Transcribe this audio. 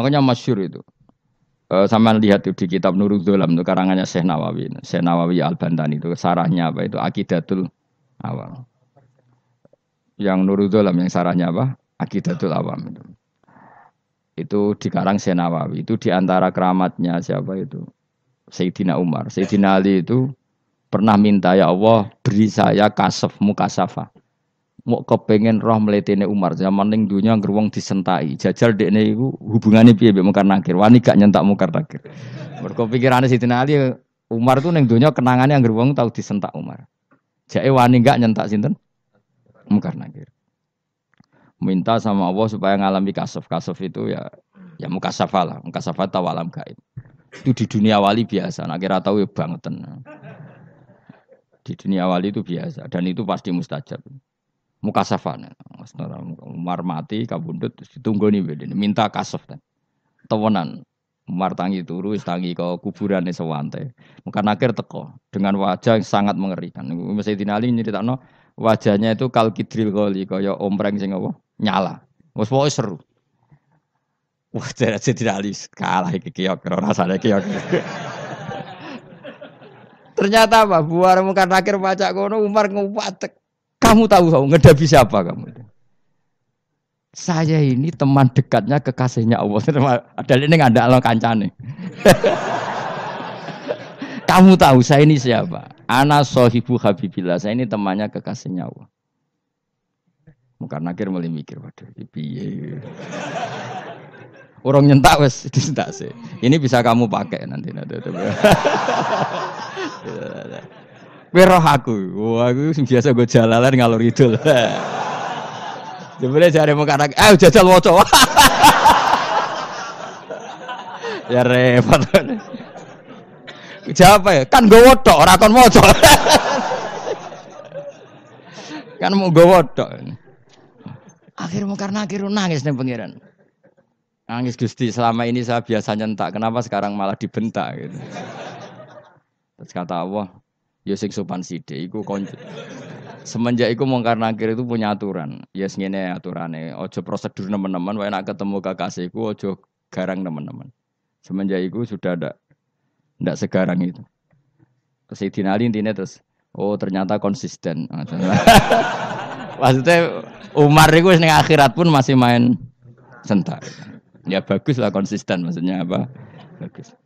Makanya masyur itu. E, eh, sama lihat itu di kitab Nurul Dolam itu karangannya Syekh Nawawi. Syekh Nawawi Al-Bantani itu sarahnya apa itu? Akidatul Awam. Yang Nurul Dolam yang sarahnya apa? Akidatul Awam itu. Itu di karang Syekh Nawawi. Itu di antara keramatnya siapa itu? Sayyidina Umar. Sayyidina Ali itu pernah minta ya Allah beri saya kasaf mukasafah mau kepengen roh meletene Umar zaman ning dunia ngeruang disentai jajal ini itu hubungannya piye biar mungkar nakir wani gak nyentak mukar nakir mergo pikirane Ali Umar tuh neng dunia kenangannya yang wong tau disentak Umar Jadi wani gak nyentak sinten mukar nakir minta sama Allah supaya ngalami kasaf kasaf itu ya ya mukasafah lah tau tawalam gaib itu di dunia wali biasa nak kira tahu ya bangetan di dunia wali itu biasa dan itu pasti mustajab muka safan Umar mati kabundut ditunggu nih beda minta kasaf ten Tawanan Umar tangi turu tangi ke kuburan sewante muka nakir teko dengan wajah yang sangat mengerikan tinali dinali takno wajahnya itu kal kidril kali kaya ombreng sing apa nyala wis pokoke seru Wah, jadi jadi alis kalah iki kiok, rasanya kiok. Ternyata apa? Buar muka nakir pacak kono Umar ngupatek. Kamu tahu kamu ngedapi siapa kamu? Saya ini teman dekatnya kekasihnya Allah. Ada ini nggak ada lo kancane. kamu tahu saya ini siapa? Ana sohibu habibillah. Saya ini temannya kekasihnya Allah. Mungkin akhir mulai mikir, waduh, piye. Orang nyentak wes disentak sih. Ini bisa kamu pakai nanti nanti. Ya, ya, ya. Kowe roh aku. Wah, aku sing biasa gue jalalan itu idul. Jebule jare mau anak, "Eh, jajal waca." ya repot. Jawab ya, kan gue tok ora kon waca. kan mau gue Akhir Akhirnya karena akhirnya nangis nih pangeran. Nangis Gusti, selama ini saya biasa nyentak, kenapa sekarang malah dibentak gitu. Terus kata Allah, Ya sing sopan sithik iku konco. Semenjak iku karena akhir itu punya aturan. Ya yes, ngene aturane, aja prosedur nemen-nemen wae nek ketemu kakasiku ojo garang nemen-nemen. Semenjak iku sudah ndak ndak segarang itu. Sayyidina Ali intinya terus oh ternyata konsisten. Maksudnya Umar itu yang akhirat pun masih main sentak. Ya bagus lah konsisten maksudnya apa? Bagus.